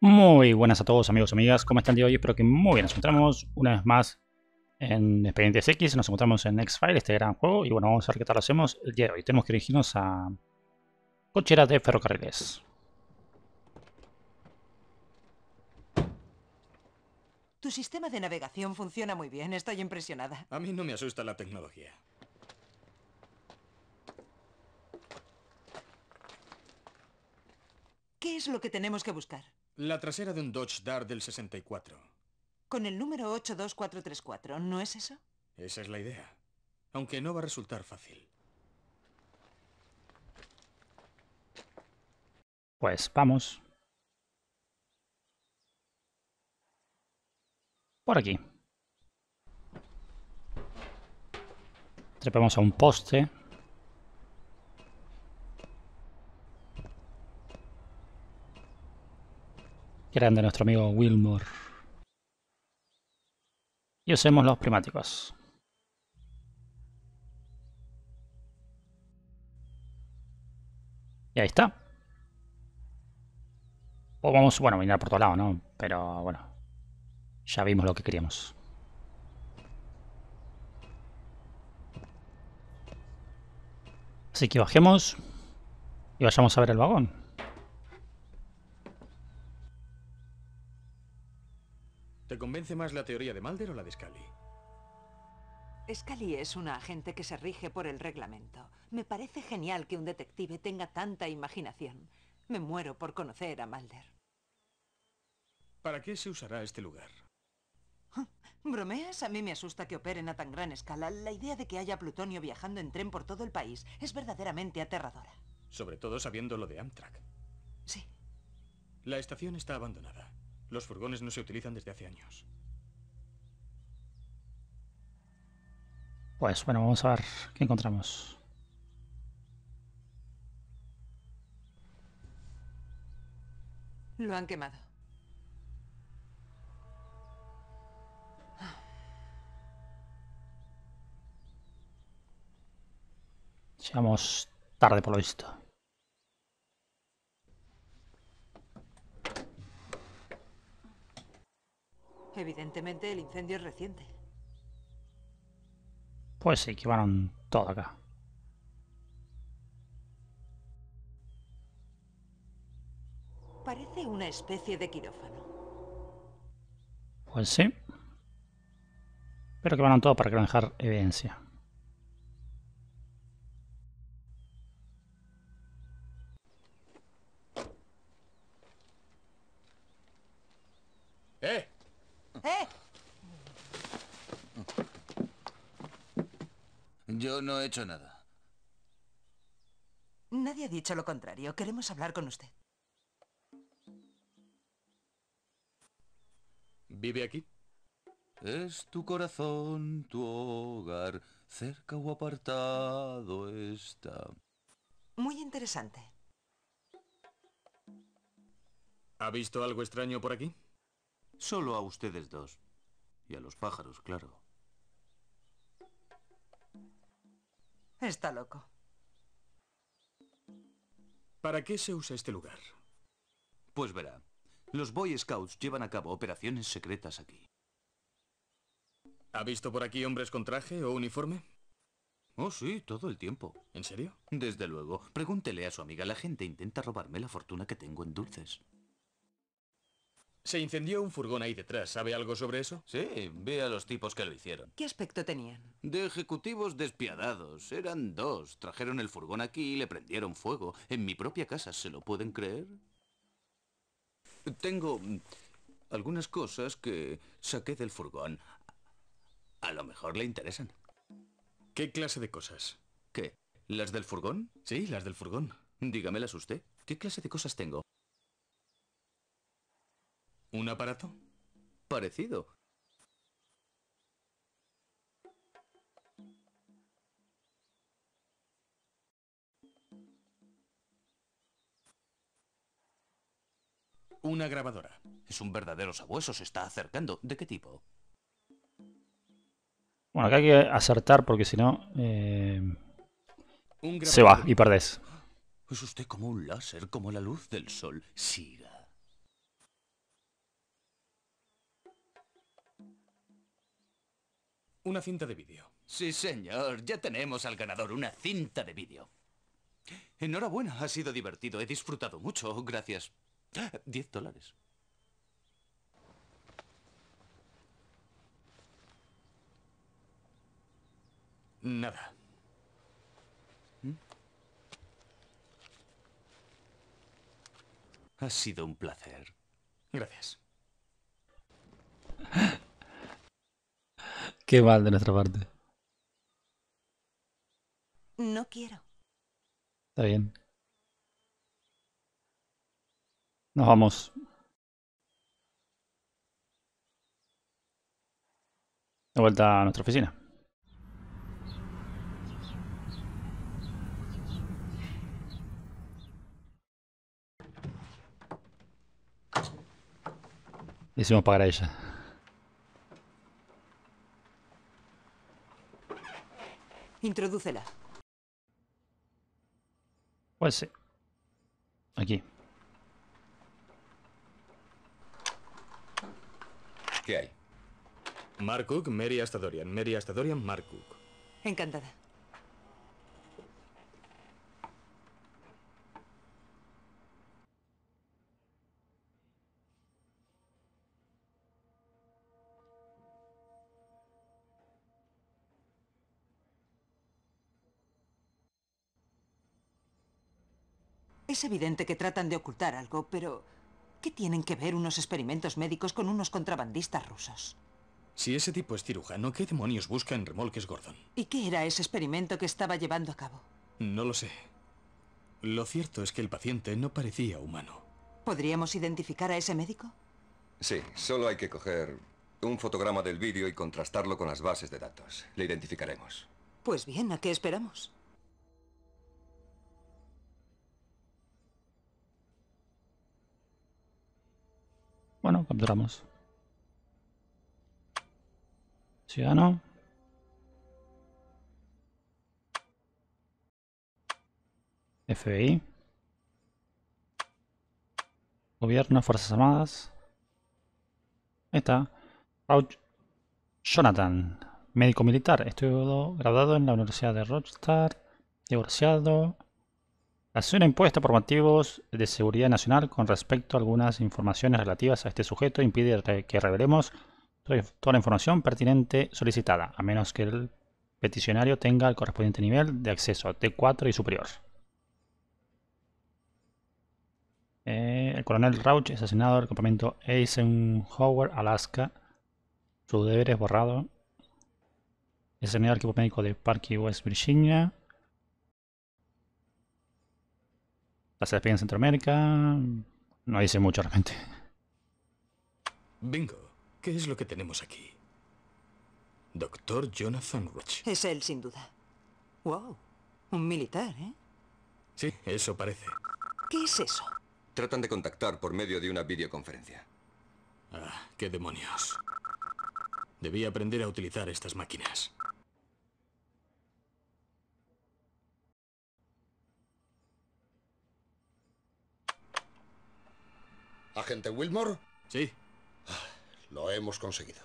Muy buenas a todos amigos y amigas, ¿cómo están de hoy? Espero que muy bien, nos encontramos una vez más en Expedientes X, nos encontramos en X-File, este gran juego, y bueno, vamos a ver qué tal hacemos el día de hoy. Tenemos que dirigirnos a Cochera de ferrocarriles. Tu sistema de navegación funciona muy bien, estoy impresionada. A mí no me asusta la tecnología. ¿Qué es lo que tenemos que buscar? La trasera de un Dodge Dart del 64. Con el número 82434, ¿no es eso? Esa es la idea. Aunque no va a resultar fácil. Pues vamos. Por aquí. Trepamos a un poste. Grande nuestro amigo Wilmore. Y usemos los primáticos. Y ahí está. O vamos, bueno, mirar por otro lado ¿no? Pero bueno, ya vimos lo que queríamos. Así que bajemos y vayamos a ver el vagón. convence más la teoría de Mulder o la de Scully? Scully es una agente que se rige por el reglamento. Me parece genial que un detective tenga tanta imaginación. Me muero por conocer a Mulder. ¿Para qué se usará este lugar? ¿Bromeas? A mí me asusta que operen a tan gran escala. La idea de que haya plutonio viajando en tren por todo el país es verdaderamente aterradora. Sobre todo sabiendo lo de Amtrak. Sí. La estación está abandonada. Los furgones no se utilizan desde hace años. Pues bueno, vamos a ver qué encontramos. Lo han quemado. Seamos tarde por lo visto. Evidentemente el incendio es reciente. Pues se quemaron todo acá. Parece una especie de quirófano. Pues sí. Pero que van todo para que dejar evidencia. Yo no he hecho nada. Nadie ha dicho lo contrario. Queremos hablar con usted. ¿Vive aquí? Es tu corazón, tu hogar, cerca o apartado está. Muy interesante. ¿Ha visto algo extraño por aquí? Solo a ustedes dos. Y a los pájaros, claro. Está loco. ¿Para qué se usa este lugar? Pues verá, los Boy Scouts llevan a cabo operaciones secretas aquí. ¿Ha visto por aquí hombres con traje o uniforme? Oh, sí, todo el tiempo. ¿En serio? Desde luego. Pregúntele a su amiga, la gente intenta robarme la fortuna que tengo en dulces. Se incendió un furgón ahí detrás. ¿Sabe algo sobre eso? Sí, ve a los tipos que lo hicieron. ¿Qué aspecto tenían? De ejecutivos despiadados. Eran dos. Trajeron el furgón aquí y le prendieron fuego. En mi propia casa, ¿se lo pueden creer? Tengo mm, algunas cosas que saqué del furgón. A lo mejor le interesan. ¿Qué clase de cosas? ¿Qué? ¿Las del furgón? Sí, las del furgón. Dígamelas usted. ¿Qué clase de cosas tengo? ¿Un aparato? Parecido. Una grabadora. Es un verdadero sabueso, se está acercando. ¿De qué tipo? Bueno, acá hay que acertar porque si no... Eh, se va y perdés. Es usted como un láser, como la luz del sol. Siga. Una cinta de vídeo. Sí, señor. Ya tenemos al ganador una cinta de vídeo. Enhorabuena. Ha sido divertido. He disfrutado mucho. Gracias. Diez dólares. Nada. ¿Mm? Ha sido un placer. Gracias. Qué mal de nuestra parte. No quiero. Está bien. Nos vamos. De vuelta a nuestra oficina. hicimos pagar ella. Introdúcela. Pues sí. Eh, aquí. ¿Qué hay? Mark Cook, Mary Astadorian. Mary Astadorian, Mark Encantada. Es evidente que tratan de ocultar algo, pero ¿qué tienen que ver unos experimentos médicos con unos contrabandistas rusos? Si ese tipo es cirujano, ¿qué demonios busca en remolques Gordon? ¿Y qué era ese experimento que estaba llevando a cabo? No lo sé. Lo cierto es que el paciente no parecía humano. ¿Podríamos identificar a ese médico? Sí, solo hay que coger un fotograma del vídeo y contrastarlo con las bases de datos. Le identificaremos. Pues bien, ¿a qué esperamos? Bueno, capturamos. Ciudadano. FBI. Gobierno, Fuerzas Armadas. Ahí está. Rauch Jonathan, médico militar, Estudio graduado en la Universidad de Rochester, divorciado, Acción impuesta por motivos de seguridad nacional con respecto a algunas informaciones relativas a este sujeto impide que revelemos toda la información pertinente solicitada, a menos que el peticionario tenga el correspondiente nivel de acceso T4 y superior. Eh, el coronel Rauch es asesinado del campamento Eisenhower, Alaska. Su deber es borrado. Es asesinado al equipo médico de Parque, West Virginia. La en Centroamérica. No dice mucho realmente. Bingo, ¿qué es lo que tenemos aquí? Doctor Jonathan Roach. Es él, sin duda. Wow, un militar, ¿eh? Sí, eso parece. ¿Qué es eso? Tratan de contactar por medio de una videoconferencia. Ah, qué demonios. Debí aprender a utilizar estas máquinas. ¿Agente Wilmore? Sí. Ah, lo hemos conseguido.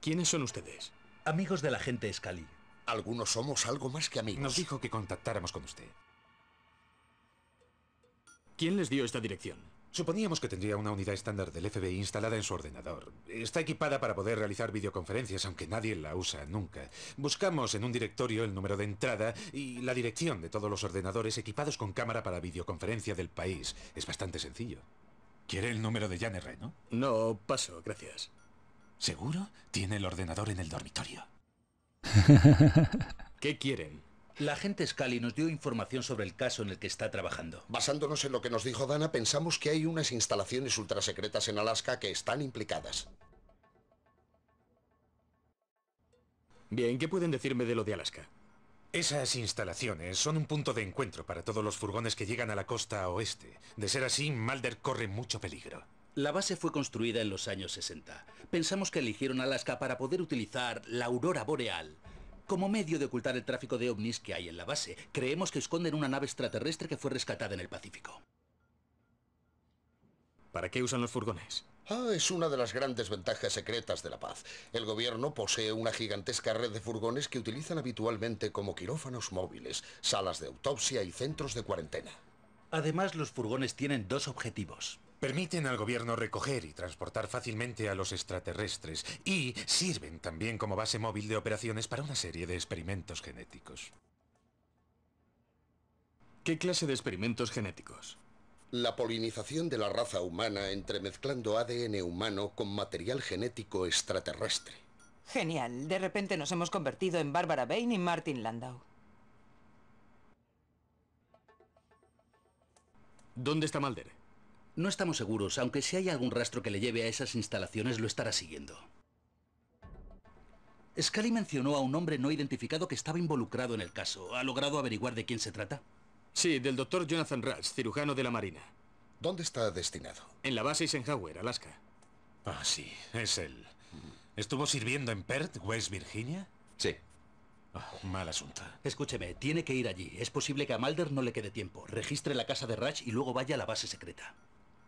¿Quiénes son ustedes? Amigos del agente Scali. Algunos somos algo más que amigos. Nos dijo que contactáramos con usted. ¿Quién les dio esta dirección? Suponíamos que tendría una unidad estándar del FBI instalada en su ordenador. Está equipada para poder realizar videoconferencias, aunque nadie la usa nunca. Buscamos en un directorio el número de entrada y la dirección de todos los ordenadores equipados con cámara para videoconferencia del país. Es bastante sencillo. ¿Quiere el número de Jan no? No, paso, gracias. ¿Seguro? Tiene el ordenador en el dormitorio. ¿Qué quieren? La agente Scali nos dio información sobre el caso en el que está trabajando. Basándonos en lo que nos dijo Dana, pensamos que hay unas instalaciones ultrasecretas en Alaska que están implicadas. Bien, ¿qué pueden decirme de lo de Alaska? Esas instalaciones son un punto de encuentro para todos los furgones que llegan a la costa oeste. De ser así, Mulder corre mucho peligro. La base fue construida en los años 60. Pensamos que eligieron Alaska para poder utilizar la aurora boreal como medio de ocultar el tráfico de ovnis que hay en la base. Creemos que esconden una nave extraterrestre que fue rescatada en el Pacífico. ¿Para qué usan los furgones? Ah, es una de las grandes ventajas secretas de la paz. El gobierno posee una gigantesca red de furgones que utilizan habitualmente como quirófanos móviles, salas de autopsia y centros de cuarentena. Además, los furgones tienen dos objetivos. Permiten al gobierno recoger y transportar fácilmente a los extraterrestres y sirven también como base móvil de operaciones para una serie de experimentos genéticos. ¿Qué clase de experimentos genéticos? La polinización de la raza humana entremezclando ADN humano con material genético extraterrestre. Genial, de repente nos hemos convertido en Barbara Bain y Martin Landau. ¿Dónde está Malder? No estamos seguros, aunque si hay algún rastro que le lleve a esas instalaciones lo estará siguiendo. Scully mencionó a un hombre no identificado que estaba involucrado en el caso. ¿Ha logrado averiguar de quién se trata? Sí, del doctor Jonathan Rush, cirujano de la Marina. ¿Dónde está destinado? En la base Eisenhower, Alaska. Ah, sí, es él. ¿Estuvo sirviendo en Perth, West Virginia? Sí. Ah, mal asunto. Escúcheme, tiene que ir allí. Es posible que a Mulder no le quede tiempo. Registre la casa de Rush y luego vaya a la base secreta.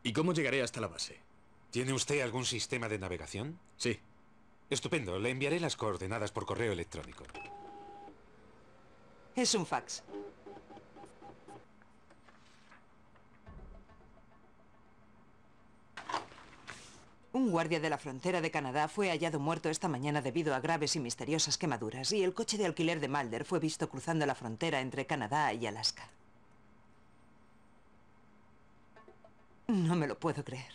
¿Y cómo llegaré hasta la base? ¿Tiene usted algún sistema de navegación? Sí. Estupendo, le enviaré las coordenadas por correo electrónico. Es un fax. Un guardia de la frontera de Canadá fue hallado muerto esta mañana debido a graves y misteriosas quemaduras y el coche de alquiler de Mulder fue visto cruzando la frontera entre Canadá y Alaska. No me lo puedo creer.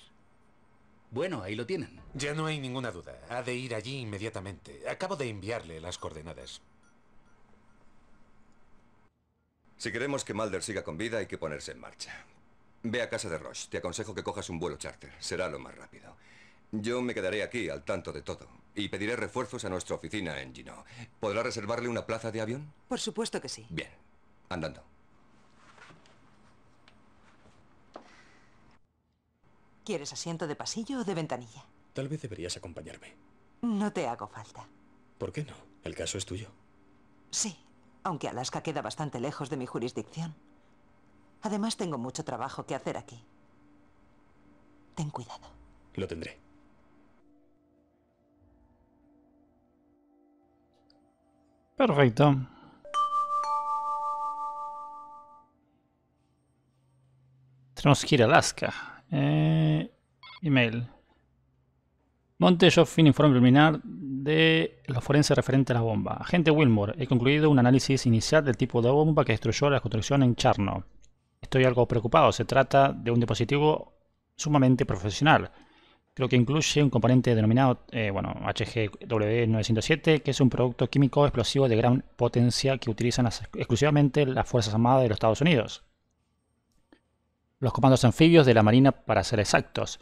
Bueno, ahí lo tienen. Ya no hay ninguna duda. Ha de ir allí inmediatamente. Acabo de enviarle las coordenadas. Si queremos que Mulder siga con vida, hay que ponerse en marcha. Ve a casa de Roche. Te aconsejo que cojas un vuelo charter. Será lo más rápido. Yo me quedaré aquí al tanto de todo y pediré refuerzos a nuestra oficina en Gino. ¿Podrá reservarle una plaza de avión? Por supuesto que sí. Bien. Andando. ¿Quieres asiento de pasillo o de ventanilla? Tal vez deberías acompañarme. No te hago falta. ¿Por qué no? El caso es tuyo. Sí, aunque Alaska queda bastante lejos de mi jurisdicción. Además, tengo mucho trabajo que hacer aquí. Ten cuidado. Lo tendré. Perfecto. Tenemos que Alaska. Eh, email. yo fin informe preliminar de los forenses referente a la bomba. Agente Wilmore, he concluido un análisis inicial del tipo de bomba que destruyó la construcción en Charno. Estoy algo preocupado, se trata de un dispositivo sumamente profesional. Creo que incluye un componente denominado eh, bueno, HGW907, que es un producto químico explosivo de gran potencia que utilizan exclusivamente las Fuerzas Armadas de los Estados Unidos los comandos anfibios de la Marina para ser exactos.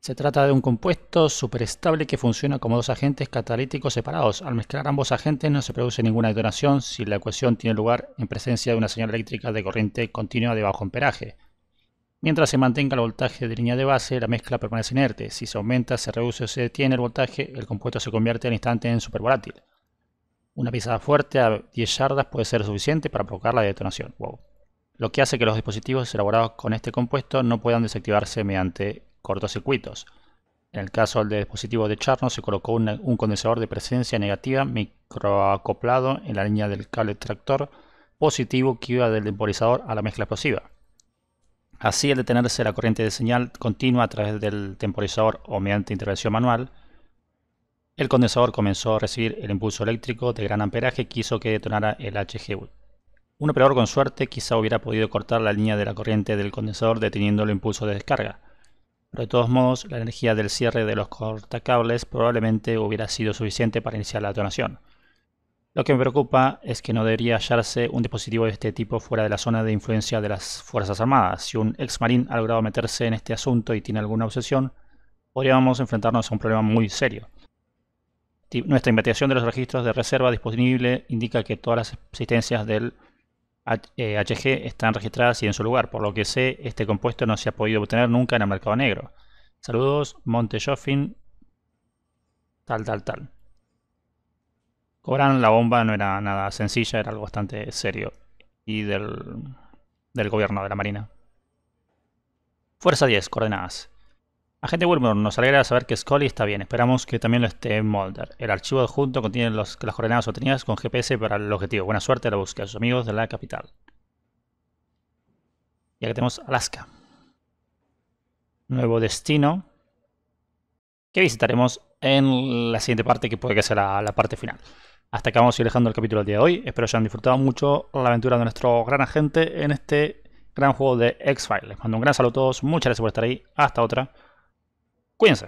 Se trata de un compuesto superestable que funciona como dos agentes catalíticos separados. Al mezclar ambos agentes no se produce ninguna detonación si la ecuación tiene lugar en presencia de una señal eléctrica de corriente continua de bajo amperaje. Mientras se mantenga el voltaje de línea de base, la mezcla permanece inerte. Si se aumenta, se reduce o se detiene el voltaje, el compuesto se convierte al instante en supervolátil. Una pisada fuerte a 10 yardas puede ser suficiente para provocar la detonación. Wow lo que hace que los dispositivos elaborados con este compuesto no puedan desactivarse mediante cortocircuitos. En el caso del dispositivo de Charno se colocó un, condensador de presencia negativa microacoplado en la línea del cable tractor positivo que iba del temporizador a la mezcla explosiva. Así, al detenerse la corriente de señal continua a través del temporizador o mediante intervención manual, el condensador comenzó a recibir el impulso eléctrico de gran amperaje que hizo que detonara el HGU. Un operador con suerte quizá hubiera podido cortar la línea de la corriente del condensador deteniendo el impulso de descarga, pero de todos modos la energía del cierre de los cortacables probablemente hubiera sido suficiente para iniciar la detonación. Lo que me preocupa es que no debería hallarse un dispositivo de este tipo fuera de la zona de influencia de las Fuerzas Armadas. Si un ex marín ha logrado meterse en este asunto y tiene alguna obsesión, podríamos enfrentarnos a un problema muy serio. Nuestra investigación de los registros de reserva disponible indica que todas las existencias del HG eh, están registradas y en su lugar, por lo que sé, este compuesto no se ha podido obtener nunca en el mercado negro. Saludos, Monte Joffin, tal, tal, tal. Cobran la bomba no era nada sencilla, era algo bastante serio. Y del, del gobierno, de la Marina. Fuerza 10, coordenadas. Agente Wilburn, nos alegra saber que Scully está bien. Esperamos que también lo esté en Mulder. El archivo adjunto contiene los, las coordenadas obtenidas con GPS para el objetivo. Buena suerte a la búsqueda. Sus amigos de la capital. Y aquí tenemos Alaska. Nuevo destino. Que visitaremos en la siguiente parte, que puede que sea la, la parte final. Hasta acá vamos a ir dejando el capítulo del día de hoy. Espero que hayan disfrutado mucho la aventura de nuestro gran agente en este gran juego de X-Files. Les mando un gran saludo a todos. Muchas gracias por estar ahí. Hasta otra. 管事。